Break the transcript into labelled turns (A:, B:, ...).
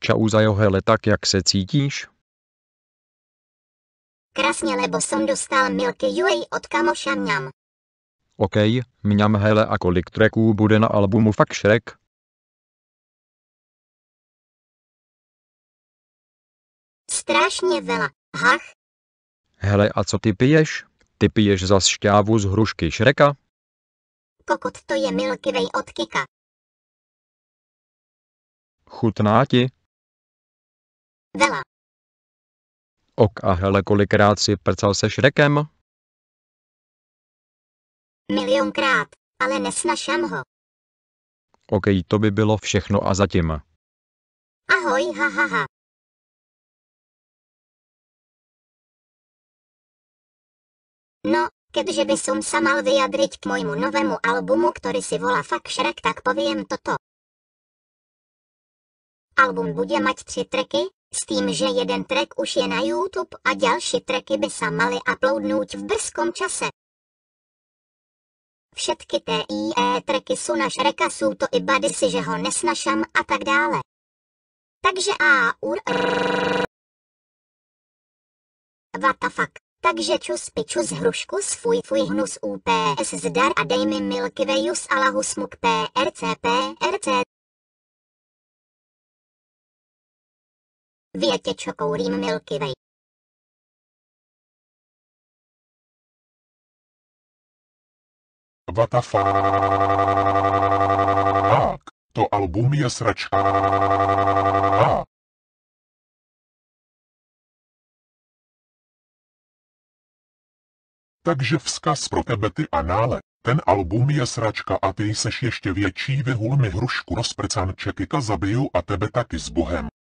A: Čau za Zajohele, tak jak se cítíš?
B: Krásně, lebo jsem dostal Milky Way od kamoša mňam.
A: OK, mňam hele a kolik tracků bude na albumu Fuck Shrek?
B: Strašně vela, hach.
A: Hele a co ty piješ? Ty piješ za šťávu z hrušky Šreka?
B: Kokot to je Milky Way od Kika.
A: Chutná ti? Vela. Ok a hele, kolikrát si prcal se Šrekem? Milionkrát, ale nesnašám ho. OK, to by bylo všechno a zatím. Ahoj, ha, ha, ha. No, keďže by som
B: sa mal vyjadriť k mojmu novému albumu, ktorý si volá fak šrek, tak poviem toto. Album bude mať tři treky, s tím, že jeden track už je na YouTube a další tracky by se mali uploadnout v brzkom čase. Všetky TIE tracky jsou na Šreka, jsou to i bady si, že ho nesnašam a tak dále. Takže a ur... What the fuck? Takže čus pičus hrušku s fuj fuj hnus UPS zdar a dej mi Milky Wayus alahus smuk PRCP Větě te
A: Milky Way. What the fuck? To album je sračka. Takže vzkaz pro tebe ty anále. Ten album je sračka a ty jseš ještě větší vyhul mi hrušku čekyka zabiju a tebe taky s bohem.